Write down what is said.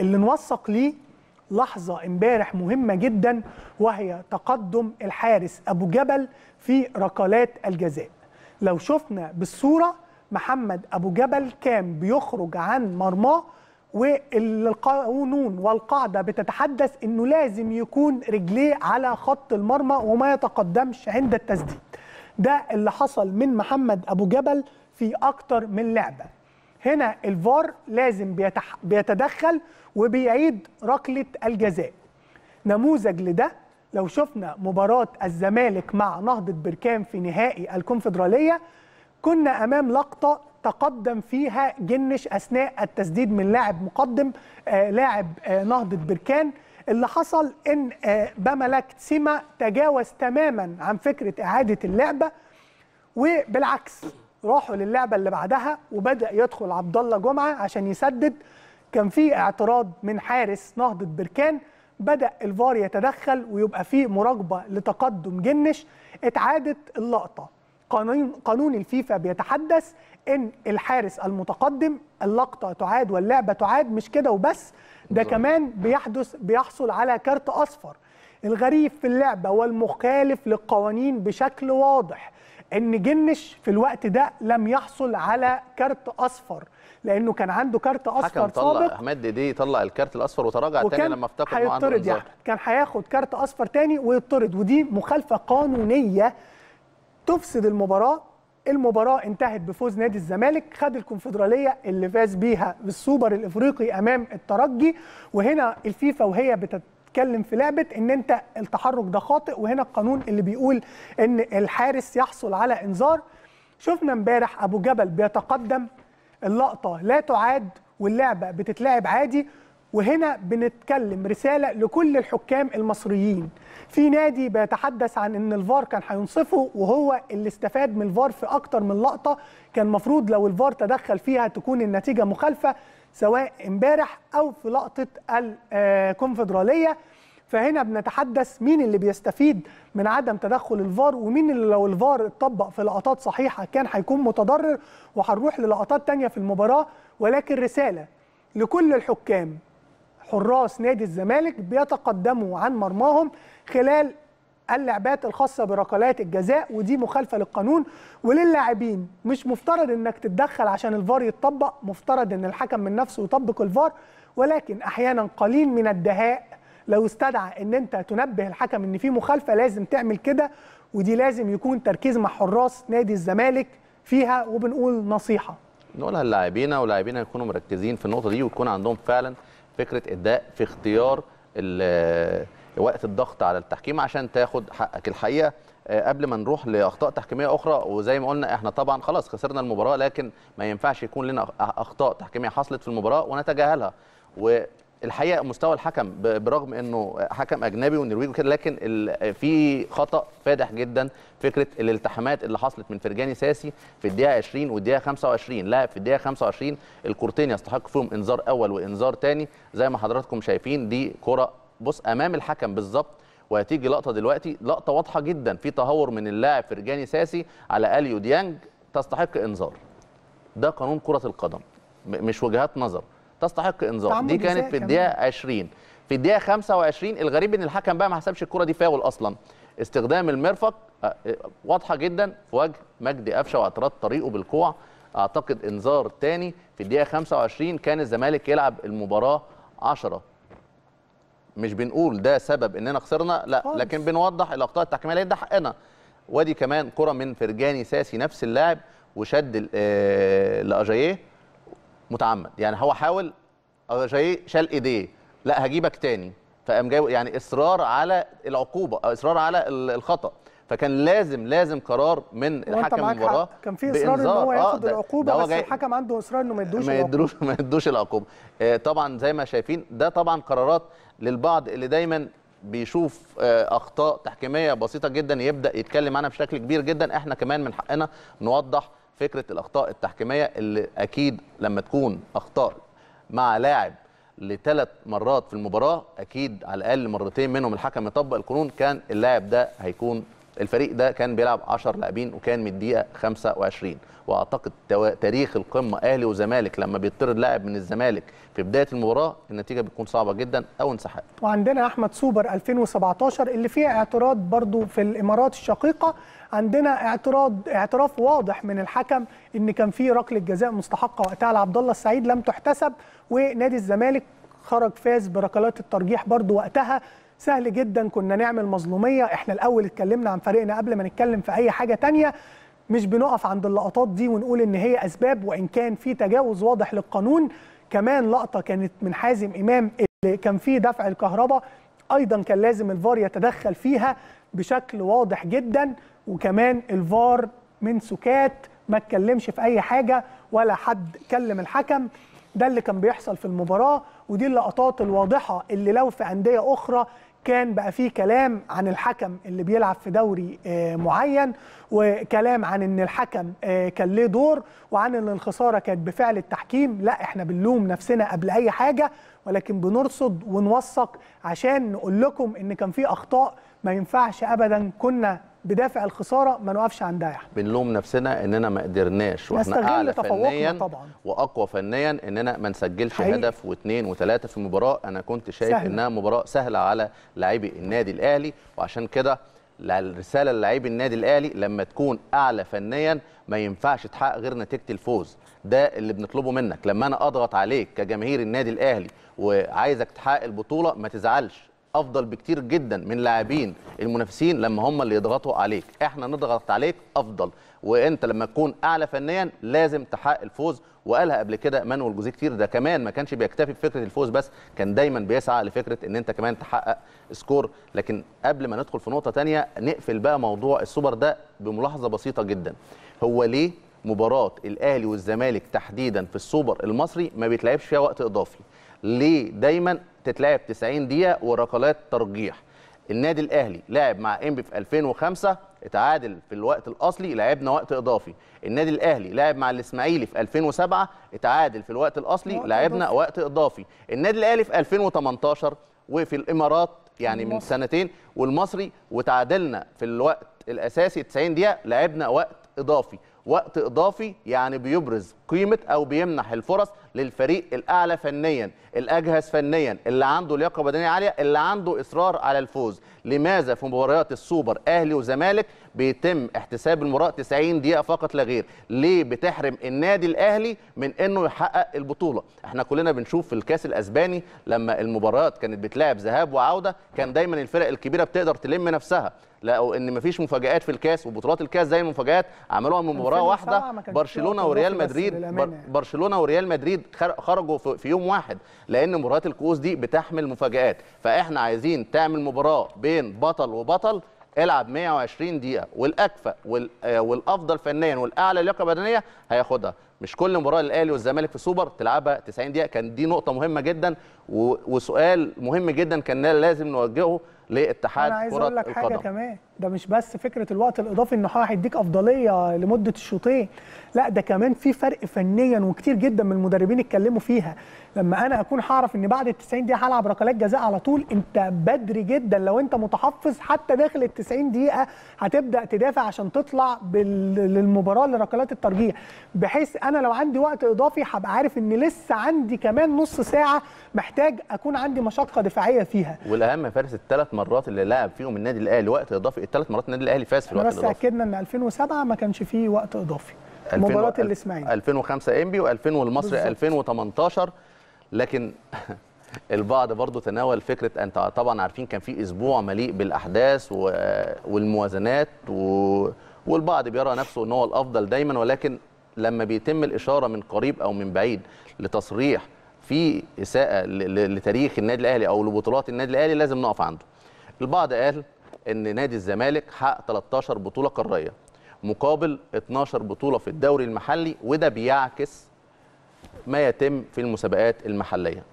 اللي نوثق ليه لحظة امبارح مهمة جدا وهي تقدم الحارس أبو جبل في ركلات الجزاء لو شفنا بالصورة محمد أبو جبل كان بيخرج عن مرماه والقانون والقاعدة بتتحدث أنه لازم يكون رجليه على خط المرمى وما يتقدمش عند التسديد ده اللي حصل من محمد أبو جبل في أكتر من لعبة هنا الفار لازم بيتح... بيتدخل وبيعيد ركله الجزاء نموذج لده لو شفنا مباراه الزمالك مع نهضه بركان في نهائي الكونفدراليه كنا امام لقطه تقدم فيها جنش اثناء التسديد من لاعب مقدم آه، لاعب آه، نهضه بركان اللي حصل ان آه، بملك سيما تجاوز تماما عن فكره اعاده اللعبه وبالعكس راحوا للعبه اللي بعدها وبدا يدخل عبد الله جمعه عشان يسدد كان في اعتراض من حارس نهضه بركان بدا الفار يتدخل ويبقى في مراقبه لتقدم جنش اتعادت اللقطه قانون قانون الفيفا بيتحدث ان الحارس المتقدم اللقطه تعاد واللعبه تعاد مش كده وبس ده كمان بيحدث بيحصل على كارت اصفر الغريب في اللعبه والمخالف للقوانين بشكل واضح ان جنش في الوقت ده لم يحصل على كارت اصفر لانه كان عنده كارت اصفر حكم طلع احمد دي طلع الكارت الاصفر وتراجع تاني لما افتكر انه عنده يعني كان هياخد كارت اصفر تاني ويطرد ودي مخالفه قانونيه تفسد المباراه المباراة انتهت بفوز نادي الزمالك خد الكونفدرالية اللي فاز بيها بالسوبر الإفريقي أمام الترجي وهنا الفيفا وهي بتت بتتكلم في لعبه ان انت التحرك ده خاطئ وهنا القانون اللي بيقول ان الحارس يحصل على انذار شفنا امبارح ابو جبل بيتقدم اللقطه لا تعاد واللعبه بتتلعب عادي وهنا بنتكلم رساله لكل الحكام المصريين في نادي بيتحدث عن ان الفار كان هينصفه وهو اللي استفاد من الفار في اكتر من لقطه كان مفروض لو الفار تدخل فيها تكون النتيجه مخالفه سواء امبارح او في لقطه الكونفدراليه فهنا بنتحدث مين اللي بيستفيد من عدم تدخل الفار ومين اللي لو الفار اتطبق في لقطات صحيحه كان هيكون متضرر وهنروح للقطات تانية في المباراه ولكن رساله لكل الحكام حراس نادي الزمالك بيتقدموا عن مرماهم خلال اللعبات الخاصه بركلات الجزاء ودي مخالفه للقانون وللاعبين مش مفترض انك تتدخل عشان الفار يتطبق مفترض ان الحكم من نفسه يطبق الفار ولكن احيانا قليل من الدهاء لو استدعى ان انت تنبه الحكم ان في مخالفه لازم تعمل كده ودي لازم يكون تركيز مع حراس نادي الزمالك فيها وبنقول نصيحه نقولها للاعبين ولاعبينا يكونوا مركزين في النقطه دي ويكون عندهم فعلا فكره اداء في اختيار وقت الضغط على التحكيم عشان تاخد حقك الحقيقه آه، قبل ما نروح لاخطاء تحكيميه اخرى وزي ما قلنا احنا طبعا خلاص خسرنا المباراه لكن ما ينفعش يكون لنا اخطاء تحكيميه حصلت في المباراه ونتجاهلها والحقيقه مستوى الحكم برغم انه حكم اجنبي والنرويج وكده لكن في خطا فادح جدا فكره الالتحامات اللي حصلت من فرجاني ساسي في الدقيقه 20 والدقيقه 25 لا في الدقيقه 25 الكورتين يستحق فيهم انذار اول وانذار ثاني زي ما حضراتكم شايفين دي كره بص امام الحكم بالظبط وهتيجي لقطه دلوقتي لقطه واضحه جدا في تهور من اللاعب فرجاني ساسي على اليو ديانج تستحق انذار ده قانون كره القدم مش وجهات نظر تستحق انذار دي كانت في الدقيقه 20 في الدقيقه 25 الغريب ان الحكم بقى ما حسبش الكره دي فاول اصلا استخدام المرفق واضحه جدا في وجه مجدي قفشه واعتراض طريقه بالكوع اعتقد انذار تاني في الدقيقه 25 كان الزمالك يلعب المباراه 10 مش بنقول ده سبب اننا خسرنا لا خالص. لكن بنوضح الاخطاء التحكيميه ده حقنا وادي كمان كره من فرجاني ساسي نفس اللاعب وشد آه، لاجاييه متعمد يعني هو حاول اجاييه شال ايديه لا هجيبك تاني فقام جاي يعني اصرار على العقوبه أو اصرار على الخطا فكان لازم لازم قرار من الحكم المباراه كان في اصرار ان هو آه، ياخد آه العقوبه بس جاي... الحكم عنده اصرار انه ما يدوش ما يدوش ما يدوش العقوبه آه طبعا زي ما شايفين ده طبعا قرارات للبعض اللي دايما بيشوف آه، اخطاء تحكيميه بسيطه جدا يبدا يتكلم عنها بشكل كبير جدا احنا كمان من حقنا نوضح فكره الاخطاء التحكيميه اللي اكيد لما تكون اخطاء مع لاعب لثلاث مرات في المباراه اكيد على الاقل مرتين منهم الحكم يطبق القانون كان اللاعب ده هيكون الفريق ده كان بيلعب 10 لاعبين وكان من الدقيقه 25 واعتقد تاريخ القمه اهلي وزمالك لما بيطرد لاعب من الزمالك في بدايه المباراه النتيجه بتكون صعبه جدا او انسحاب وعندنا احمد سوبر 2017 اللي فيه اعتراض برضو في الامارات الشقيقه عندنا اعتراض اعتراف واضح من الحكم ان كان في ركله جزاء مستحقه وقتها لعبد الله السعيد لم تحتسب ونادي الزمالك خرج فاز بركلات الترجيح برضو وقتها سهل جدا كنا نعمل مظلوميه احنا الاول اتكلمنا عن فريقنا قبل ما نتكلم في اي حاجه تانية مش بنقف عند اللقطات دي ونقول ان هي اسباب وان كان في تجاوز واضح للقانون كمان لقطه كانت من حازم امام اللي كان فيه دفع الكهرباء ايضا كان لازم الفار يتدخل فيها بشكل واضح جدا وكمان الفار من سكات ما اتكلمش في اي حاجه ولا حد كلم الحكم ده اللي كان بيحصل في المباراه ودي اللقطات الواضحه اللي لو في انديه اخرى كان بقى فيه كلام عن الحكم اللي بيلعب في دوري آه، معين وكلام عن ان الحكم آه، كان ليه دور وعن ان الخساره كانت بفعل التحكيم لا احنا بنلوم نفسنا قبل اي حاجه ولكن بنرصد ونوثق عشان نقول لكم ان كان في اخطاء ما ينفعش ابدا كنا بدافع الخساره ما نوقفش عندها بنلوم نفسنا اننا ما قدرناش واحنا اعلى فنيا طبعا. واقوى فنيا اننا ما نسجلش حقيقي. هدف واثنين وثلاثه في مباراه انا كنت شايف سهل. انها مباراه سهله على لاعبي النادي الاهلي وعشان كده الرساله للاعبي النادي الاهلي لما تكون اعلى فنيا ما ينفعش تحقق غير نتيجه الفوز ده اللي بنطلبه منك لما انا اضغط عليك كجماهير النادي الاهلي وعايزك تحقق البطوله ما تزعلش افضل بكتير جدا من لاعبين المنافسين لما هم اللي يضغطوا عليك احنا نضغط عليك افضل وانت لما تكون اعلى فنيا لازم تحقق الفوز وقالها قبل كده مانويل جوزيه كتير ده كمان ما كانش بيكتفي بفكره الفوز بس كان دايما بيسعى لفكره ان انت كمان تحقق سكور لكن قبل ما ندخل في نقطه ثانيه نقفل بقى موضوع السوبر ده بملاحظه بسيطه جدا هو ليه مباراه الاهلي والزمالك تحديدا في السوبر المصري ما بيتلعبش فيها وقت اضافي ليه دايما تتلعب 90 دقيقه وركلات ترجيح النادي الاهلي لعب مع انبي في 2005 اتعادل في الوقت الاصلي لعبنا وقت اضافي النادي الاهلي لعب مع الاسماعيلي في 2007 اتعادل في الوقت الاصلي لعبنا وقت اضافي النادي الاهلي في 2018 وفي الامارات يعني من سنتين والمصري وتعادلنا في الوقت الاساسي 90 دقيقه لعبنا وقت اضافي وقت اضافي يعني بيبرز قيمه او بيمنح الفرص للفريق الاعلى فنيا الاجهز فنيا اللي عنده لياقه بدنيه عاليه اللي عنده اصرار على الفوز لماذا في مباريات السوبر اهلي وزمالك بيتم احتساب المباراه 90 دقيقه فقط لا غير ليه بتحرم النادي الاهلي من انه يحقق البطوله احنا كلنا بنشوف في الكاس الاسباني لما المباريات كانت بتلعب ذهاب وعوده كان دايما الفرق الكبيره بتقدر تلم نفسها لو ان مفيش مفاجات في الكاس وبطولات الكاس زي المفاجات عملوها من مباراه واحده برشلونه وريال مدريد برشلونه وريال مدريد طيب، خرجوا في يوم واحد لان مباريات الكؤوس دي بتحمل مفاجات فاحنا عايزين تعمل مباراه بين بطل وبطل العب 120 دقيقه والاكفأ آه، والافضل فنيا والاعلى لياقه بدنيه هياخدها مش كل مباراه الاهلي والزمالك في سوبر تلعبها 90 دقيقه كان دي نقطه مهمه جدا وسؤال مهم جدا كان لازم نوجهه لاتحاد كره القدم انا عايز اقول لك حاجه كمان ده مش بس فكره الوقت الاضافي ان هيديك افضليه لمده الشوطين لا ده كمان في فرق فنيا وكتير جدا من المدربين اتكلموا فيها لما انا اكون هعرف ان بعد ال 90 دقيقه هلعب ركلات جزاء على طول انت بدري جدا لو انت متحفظ حتى داخل ال 90 دقيقه هتبدا تدافع عشان تطلع للمباراه لركلات الترجيح بحيث انا لو عندي وقت اضافي هبقى عارف ان لسه عندي كمان نص ساعه محتاج اكون عندي مشقه دفاعيه فيها والاهم فارس الثلاث مرات اللي لعب فيهم النادي الاهلي وقت اضافي ثلاث مرات النادي الاهلي فاز في الوقت الاضافي بس اكدنا ان 2007 ما كانش فيه وقت اضافي مباراه الاسماعيلي 2005 انبي و2000 والمصري 2018 لكن البعض برضو تناول فكره انت طبعا عارفين كان في اسبوع مليء بالاحداث والموازنات و... والبعض بيرى نفسه ان هو الافضل دايما ولكن لما بيتم الاشاره من قريب او من بعيد لتصريح في اساءه لتاريخ النادي الاهلي او لبطولات النادي الاهلي لازم نقف عنده. البعض قال ان نادي الزمالك حقق 13 بطوله قاريه مقابل 12 بطوله في الدوري المحلي وده بيعكس ما يتم في المسابقات المحليه